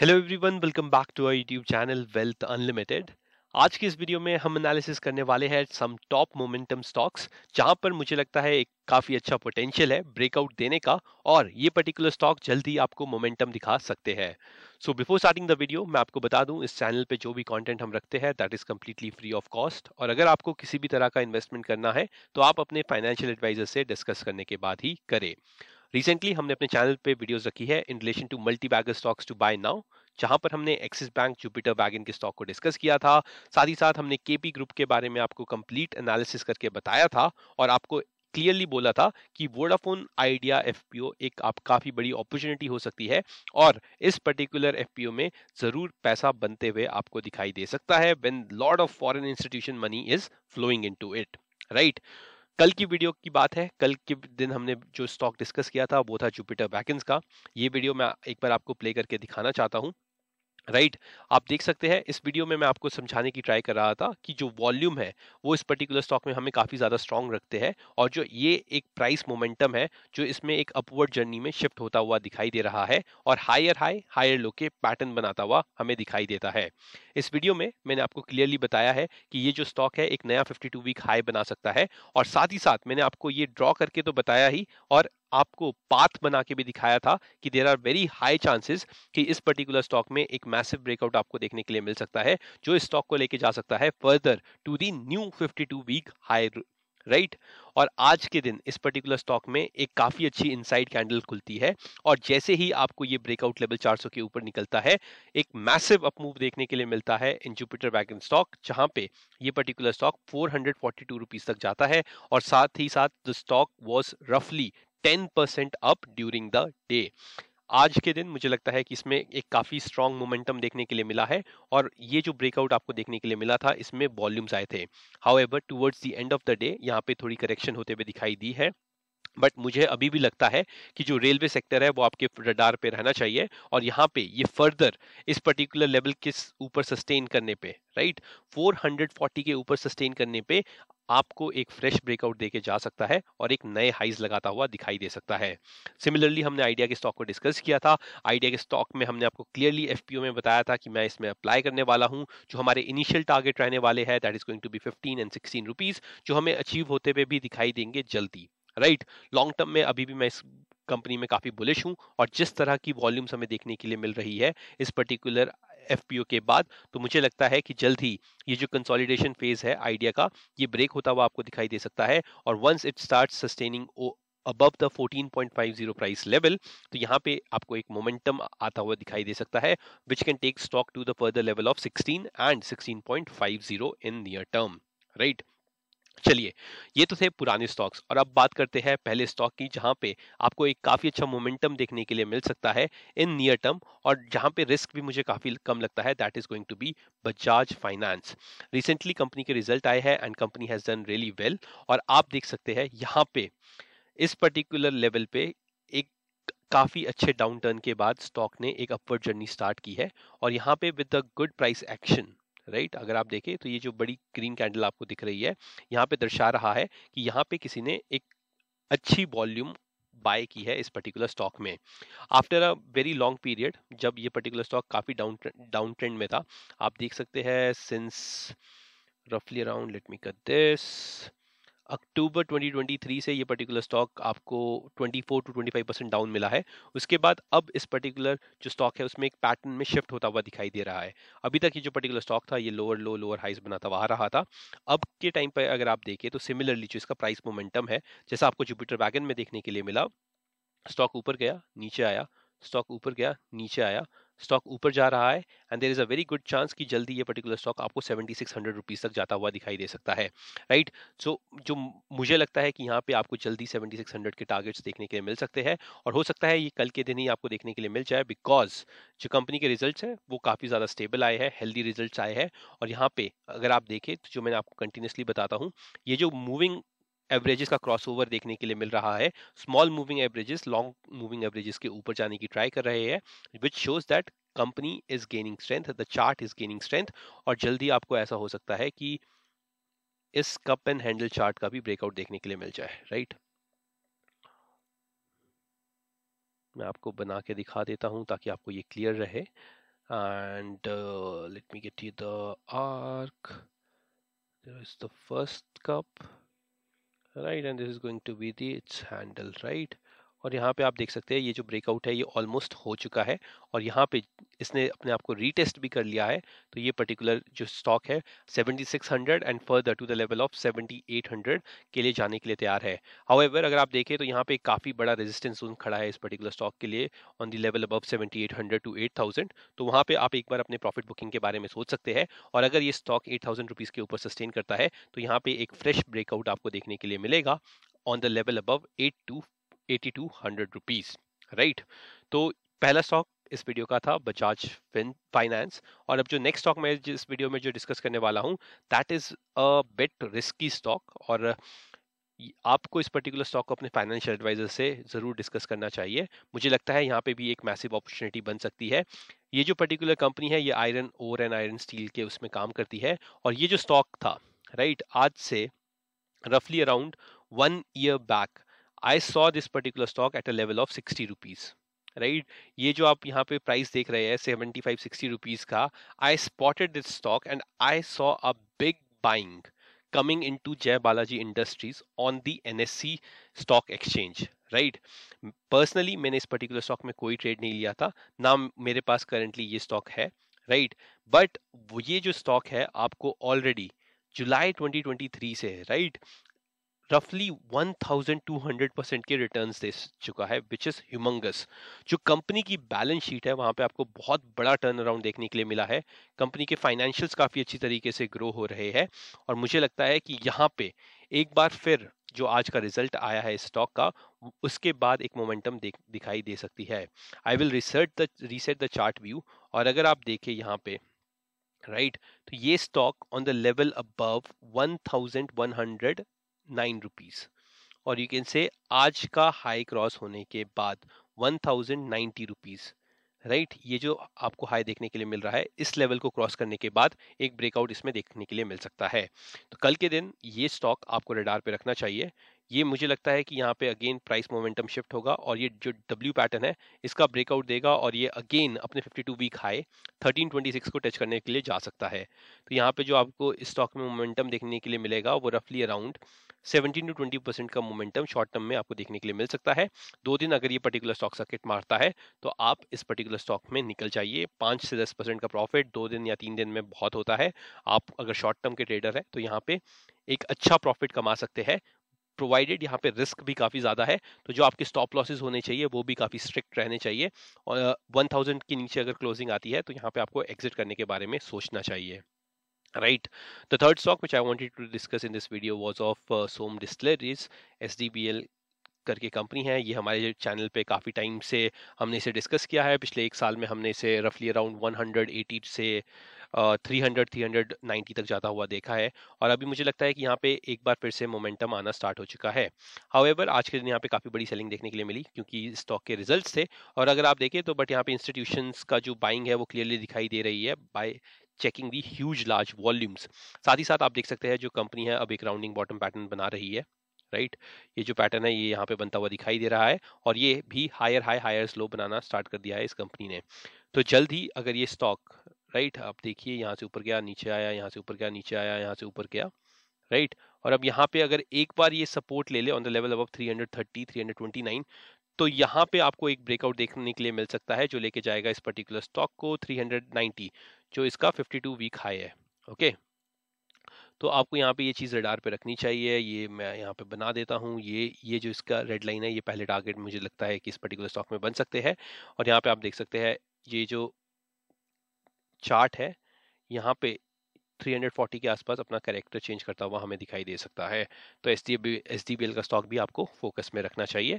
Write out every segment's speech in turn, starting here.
Hello everyone welcome back to our YouTube channel wealth unlimited आज की इस video में हम एनालिसिस करने वाले हैं सम टॉप मोमेंटम स्टॉक्स जहां पर मुझे लगता है एक काफ़ी अच्छा पोटेंशियल है ब्रेकआउट देने का और ये पर्टिकुलर स्टॉक जल्द ही आपको मोमेंटम दिखा सकते हैं so before starting the video मैं आपको बता दूं इस चैनल पे जो भी कंटेंट हम रखते हैं that is completely free of cost और अगर आपको किसी भी तरह का इन्वेस्टमेंट करना है तो आप अपने फाइनेंशियल एडवाइजर से डिस्कस करने के बाद ही करें रिसेंटली हमने अपने चैनल पे वीडियोस रखी है in relation to multi bagger stocks to buy now जहां पर हमने एक्सिस बैंक जुपिटर वैगन के स्टॉक को डिस्कस किया था साथ ही साथ हमने केपी ग्रुप के बारे में आपको कंप्लीट एनालिसिस करके बताया था और आपको क्लियरली बोला था कि वोडाफोन आइडिया एफ एक आप काफ़ी बड़ी अपॉर्चुनिटी हो सकती है और इस पर्टिकुलर एफ में ज़रूर पैसा बनते हुए आपको दिखाई दे सकता है when lot of foreign institution money is flowing in it right कल की वीडियो की बात है कल के दिन हमने जो स्टॉक डिस्कस किया था वो था जुपिटर वैकेंस का ये वीडियो मैं एक बार आपको प्ले करके दिखाना चाहता हूँ राइट right? आप देख सकते हैं इस वीडियो में मैं आपको समझाने की ट्राई कर रहा था कि जो वॉल्यूम है वो इस पर्टिकुलर स्टॉक में हमें काफ़ी ज़्यादा स्ट्रॉन्ग रखते हैं और जो ये एक प्राइस मोमेंटम है जो इसमें एक अपवर्ड जर्नी में शिफ्ट होता हुआ दिखाई दे रहा है और हायर हाई हायर लो के पैटर्न बनाता हुआ हमें दिखाई देता है इस वीडियो में मैंने आपको क्लियरली बताया है कि ये जो स्टॉक है एक नया फिफ्टी वीक हाई बना सकता है और साथ ही साथ मैंने आपको ये ड्रॉ करके तो बताया ही और आपको पाथ बना के भी दिखाया था कि there are very high chances कि इस पर्टिकुलर स्टॉक में एक मैसिव ब्रेकआउट आपको देखने के लिए मिल सकता है जो इस स्टॉक को लेके जा सकता है further to the new 52 week high right right? और आज के दिन इस पर्टिकुलर स्टॉक में एक काफ़ी अच्छी इनसाइड कैंडल खुलती है और जैसे ही आपको ये ब्रेकआउट लेवल 400 के ऊपर निकलता है एक मैसिव अपमूव देखने के लिए मिलता है इन जुपिटर वैगन स्टॉक जहां पे ये पर्टिकुलर स्टॉक फोर हंड्रेड तक जाता है और साथ ही साथ द स्टॉक वॉज रफली ten percent up during the day आज के दिन मुझे लगता है कि इसमें एक काफ़ी स्ट्रॉन्ग मोमेंटम देखने के लिए मिला है और ये जो ब्रेकआउट आपको देखने के लिए मिला था इसमें वॉल्यूम्स आए थे however towards the end of the day यहाँ पे थोड़ी करेक्शन होते हुए दिखाई दी है बट मुझे अभी भी लगता है कि जो रेलवे सेक्टर है वो आपके रडार पे रहना चाहिए और यहाँ पे ये फर्दर इस पर्टिकुलर लेवल के ऊपर सस्टेन करने पे राइट 440 के ऊपर सस्टेन करने पे आपको एक फ्रेश ब्रेकआउट देके जा सकता है और एक नए हाइज लगाता हुआ दिखाई दे सकता है सिमिलरली हमने आइडिया के स्टॉक को डिस्कस किया था आइडिया के स्टॉक में हमने आपको क्लियरली एफ में बताया था कि मैं इसमें अप्लाई करने वाला हूँ जो हमारे इनिशियल टारगेट रहने वाले हैं that is going to be fifteen and sixteen rupees जो हमें अचीव होते हुए भी दिखाई देंगे जल्दी राइट लॉन्ग टर्म में अभी भी मैं इस कंपनी में काफ़ी बुलिश हूँ और जिस तरह की वॉल्यूम्स हमें देखने के लिए मिल रही है इस पर्टिकुलर एफ के बाद तो मुझे लगता है कि जल्द ही ये जो कंसोलिडेशन फेज है आइडिया का ये ब्रेक होता हुआ आपको दिखाई दे सकता है और once it start sustaining above the 14.50 price level तो यहाँ पे आपको एक मोमेंटम आता हुआ दिखाई दे सकता है which can take stock to the further level of 16 and 16.50 in near term right right? चलिए ये तो थे पुराने स्टॉक्स और अब बात करते हैं पहले स्टॉक की जहां पे आपको एक काफ़ी अच्छा मोमेंटम देखने के लिए मिल सकता है इन नियर टर्म और जहां पे रिस्क भी मुझे काफ़ी कम लगता है that is going to be Bajaj finance recently company के रिजल्ट आए हैं and company has done really well और आप देख सकते हैं यहाँ पे इस पर्टिकुलर लेवल पे एक काफ़ी अच्छे डाउन टर्न के बाद स्टॉक ने एक अपवर्ड जर्नी स्टार्ट की है और यहाँ पे with the good price action right अगर आप देखें तो ये जो बड़ी ग्रीन कैंडल आपको दिख रही है यहाँ पे दर्शा रहा है कि यहाँ पे किसी ने एक अच्छी वॉल्यूम बाय की है इस पर्टिकुलर स्टॉक में after a very long period जब ये पर्टिकुलर स्टॉक काफ़ी डाउन डाउन ट्रेंड में था आप देख सकते हैं सिंस रफली around let me cut this October 2023 से ये पर्टिकुलर स्टॉक आपको 24 टू 25 परसेंट डाउन मिला है उसके बाद अब इस पर्टिकुलर जो स्टॉक है उसमें एक पैटर्न में शिफ्ट होता हुआ दिखाई दे रहा है अभी तक ये जो पर्टिकुलर स्टॉक था ये लोअर लो लोअर हाइज बनाता हुआ रहा था अब के टाइम पर अगर आप देखें तो सिमिलरली जो इसका प्राइस मोमेंटम है जैसा आपको जुपिटर वैगन में देखने के लिए मिला स्टॉक ऊपर गया नीचे आया स्टॉक ऊपर गया नीचे आया स्टॉक ऊपर जा रहा है and there is a very good chance कि जल्दी ये पर्टिकुलर स्टॉक आपको सेवेंटी सिक्स हंड्रेड रुपीज़ तक जाता हुआ दिखाई दे सकता है राइट सो जो मुझे लगता है कि यहाँ पे आपको जल्दी सेवेंटी सिक्स हंड्रेड के टारगेट्स देखने के लिए मिल सकते हैं और हो सकता है ये कल के दिन ही आपको देखने के लिए मिल जाए बिकॉज जो कंपनी के रिजल्ट है वो काफ़ी ज़्यादा स्टेबल आए हैं हेल्दी रिजल्ट आए हैं और यहाँ पे अगर आप देखें तो जो मैंने आपको कंटिन्यूसली बताता हूँ ये जो मूविंग एवरेजेस का क्रॉसओवर देखने के लिए मिल रहा है small moving averages long moving averages के ऊपर जाने की ट्राई कर रहे हैं which shows that company is gaining strength the chart is gaining strength और जल्दी आपको ऐसा हो सकता है कि इस कप एंड हैंडल चार्ट का भी ब्रेकआउट देखने के लिए मिल जाए राइट right? मैं आपको बना के दिखा देता हूं ताकि आपको ये क्लियर रहे and let me get you the arc there is the first cup right and this is going to be the its handle right और यहाँ पे आप देख सकते हैं ये जो ब्रेकआउट है ये ऑलमोस्ट हो चुका है और यहाँ पे इसने अपने आप को रीटेस्ट भी कर लिया है तो ये पर्टिकुलर जो स्टॉक है 7600 and further to the level of 7800 के लिए जाने के लिए तैयार है हाउएवर अगर आप देखें तो यहाँ पे काफ़ी बड़ा रेजिस्टेंस जोन खड़ा है इस पर्टिकुलर स्टॉक के लिए on the level above seventy two eight तो वहाँ पर आप एक बार अपने प्रॉफिट बुकिंग के बारे में सोच सकते हैं और अगर ये स्टॉक एट थाउजेंड के ऊपर सस्टेन करता है तो यहाँ पे एक फ्रेश ब्रेकआउट आपको देखने के लिए मिलेगा on the level above eight two eighty two hundred rupees right तो पहला स्टॉक इस वीडियो का था बजाज फाइनेंस और अब जो नेक्स्ट स्टॉक मैं इस वीडियो में जो डिस्कस करने वाला हूँ that is a bit risky stock और आपको इस पर्टिकुलर स्टॉक को अपने फाइनेंशियल एडवाइजर से ज़रूर डिस्कस करना चाहिए मुझे लगता है यहाँ पे भी एक मैसिव अपॉर्चुनिटी बन सकती है ये जो पर्टिकुलर कंपनी है ये iron ore and iron steel के उसमें काम करती है और ये जो स्टॉक था राइट आज से रफली around one year back I saw this particular stock at a level of sixty rupees right right? ये जो आप यहाँ पे प्राइस देख रहे हैं सेवेंटी फाइव सिक्सटी रुपीज़ का I spotted this stock and I saw a big buying Jai Balaji industries on the N S C stock exchange right personally मैंने इस पर्टिकुलर स्टॉक में कोई ट्रेड नहीं लिया था ना मेरे पास करेंटली ये स्टॉक है राइट right? बट ये जो स्टॉक है आपको ऑलरेडी जुलाई 2023 से राइट right? रफली 1200 परसेंट के रिटर्न दे चुका है विच इज़ ह्यूमंगस जो कंपनी की बैलेंस शीट है वहां पे आपको बहुत बड़ा टर्न अराउंड देखने के लिए मिला है कंपनी के फाइनेंशियल्स काफ़ी अच्छी तरीके से ग्रो हो रहे हैं और मुझे लगता है कि यहाँ पे एक बार फिर जो आज का रिजल्ट आया है स्टॉक का उसके बाद एक मोमेंटम दिखाई दे सकती है I will research the reset the chart view और अगर आप देखें यहाँ पे राइट right, तो ये stock on the level above 1100 nine rupees और यू कैन से आज का हाई क्रॉस होने के बाद one thousand ninety rupees right ये जो आपको हाई देखने के लिए मिल रहा है इस लेवल को क्रॉस करने के बाद एक ब्रेकआउट इसमें देखने के लिए मिल सकता है तो कल के दिन ये स्टॉक आपको रेडार पे रखना चाहिए ये मुझे लगता है कि यहाँ पे अगेन प्राइस मोमेंटम शिफ्ट होगा और ये जो डब्ल्यू पैटर्न है इसका ब्रेकआउट देगा और ये अगेन अपने 52 वीक हाई 1326 को टच करने के लिए जा सकता है तो यहाँ पे जो आपको इस स्टॉक में मोमेंटम देखने के लिए मिलेगा वो रफली around seventeen to twenty percent का मोमेंटम शॉर्ट टर्म में आपको देखने के लिए मिल सकता है दो दिन अगर ये पर्टिकुलर स्टॉक सर्किट मारता है तो आप इस पर्टिकुलर स्टॉक में निकल जाइए पाँच से दस परसेंट का प्रॉफिट दो दिन या तीन दिन में बहुत होता है आप अगर शॉर्ट टर्म के ट्रेडर हैं तो यहाँ पे एक अच्छा प्रॉफिट कमा सकते हैं प्रोवाइडेड यहाँ पे रिस्क भी काफ़ी ज़्यादा है तो जो आपके स्टॉप लॉसेज होने चाहिए वो भी काफ़ी स्ट्रिक्ट रहने चाहिए और वन uh, थाउजेंड के नीचे अगर क्लोजिंग आती है तो यहाँ पे आपको एग्जिट करने के बारे में सोचना चाहिए right the third stock which i wanted to discuss in this video was of uh, som distilleries sdbl करके कंपनी है ये हमारे चैनल पे काफ़ी टाइम से हमने इसे डिस्कस किया है पिछले एक साल में हमने इसे रफली अराउंड 180 से three hundred three hundred ninety तक जाता हुआ देखा है और अभी मुझे लगता है कि यहाँ पे एक बार फिर से मोमेंटम आना स्टार्ट हो चुका है हाउएवर आज के दिन यहाँ पे काफ़ी बड़ी सेलिंग देखने के लिए मिली क्योंकि स्टॉक के रिजल्ट थे और अगर आप देखें तो बट यहाँ पे इंस्टीट्यूशन का जो बाइंग है वो क्लियरली दिखाई दे रही है by checking the huge large volumes साथ ही साथ आप देख सकते हैं जो कंपनी है अब एक राउंडिंग बॉटम पैटर्न बना रही है राइट right? ये जो पैटर्न है ये यहाँ पे बनता हुआ दिखाई दे रहा है और ये भी हायर हाई हायर स्लो बनाना स्टार्ट कर दिया है इस कंपनी ने तो जल्द ही अगर ये स्टॉक राइट आप देखिए यहाँ से ऊपर गया नीचे आया यहाँ से ऊपर गया नीचे आया यहाँ से ऊपर गया राइट और अब यहाँ पे अगर एक बार ये सपोर्ट ले ले on the level above three 330 329 तो यहाँ पे आपको एक ब्रेकआउट देखने के लिए मिल सकता है जो लेके जाएगा इस पर्टिकुलर स्टॉक को 390 जो इसका 52 वीक हाई है ओके तो आपको यहाँ पे ये चीज़ रडार पे रखनी चाहिए ये मैं यहाँ पे बना देता हूँ ये ये जो इसका रेड लाइन है ये पहले टारगेट मुझे लगता है कि इस पर्टिकुलर स्टॉक में बन सकते हैं और यहाँ पे आप देख सकते हैं ये जो चार्ट है यहाँ पे 340 के आसपास अपना करेक्टर चेंज करता हुआ हमें दिखाई दे सकता है तो S D S D B L का स्टॉक भी आपको फोकस में रखना चाहिए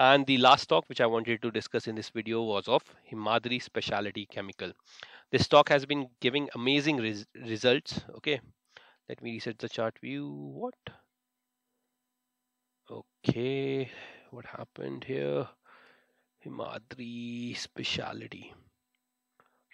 and the last stock which I wanted to discuss in this video was of Himadri speciality chemical this stock has been giving amazing result okay let me research the chart view what okay what happened here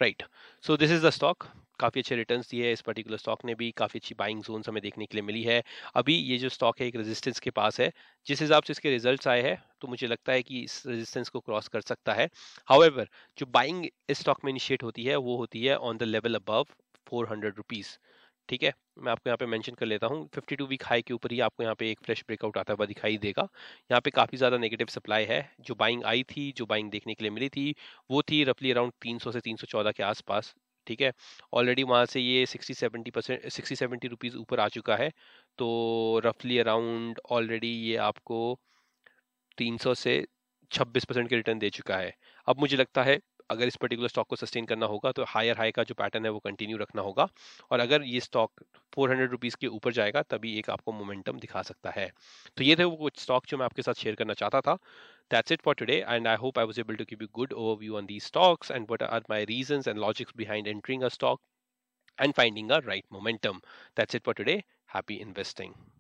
right so this is the stock काफ़ी अच्छे return दिए इस particular stock ने भी काफ़ी अच्छी buying zone हमें देखने के लिए मिली है अभी ये जो स्टॉक है एक रेजिस्टेंस के पास है जिस हिसाब से इसके रिजल्ट्स आए हैं तो मुझे लगता है कि इस रेजिस्टेंस को क्रॉस कर सकता है हाउएवर जो बाइंग इस स्टॉक में इनिशिएट होती है वो होती है on the level above four hundred rupees ठीक है मैं आपको यहाँ पे मेंशन कर लेता हूँ 52 वीक हाई के ऊपर ही आपको यहाँ पे एक फ्रेश ब्रेकआउट आता हुआ दिखाई देगा यहाँ पे काफ़ी ज़्यादा नेगेटिव सप्लाई है जो बाइंग आई थी जो बाइंग देखने के लिए मिली थी वो थी रफली अराउंड 300 से 314 के आसपास ठीक है ऑलरेडी वहाँ से ये 60 70 परसेंट सिक्सटी सेवेंटी रुपीज़ ऊपर आ चुका है तो रफली अराउंड ऑलरेडी ये आपको तीन से छब्बीस परसेंट के रिटर्न दे चुका है अब मुझे लगता है अगर इस पर्टिकुलर स्टॉक को सस्टेन करना होगा तो हायर हाई का जो पैटर्न है वो कंटिन्यू रखना होगा और अगर ये स्टॉक फोर हंड्रेड के ऊपर जाएगा तभी एक आपको मोमेंटम दिखा सकता है तो ये थे वो कुछ स्टॉक जो मैं आपके साथ शेयर करना चाहता था that's it for today and I hope I was able to give you good overview on the stocks and what are my reason and logics behind entering a stock and finding a right momentum that's it for today happy investing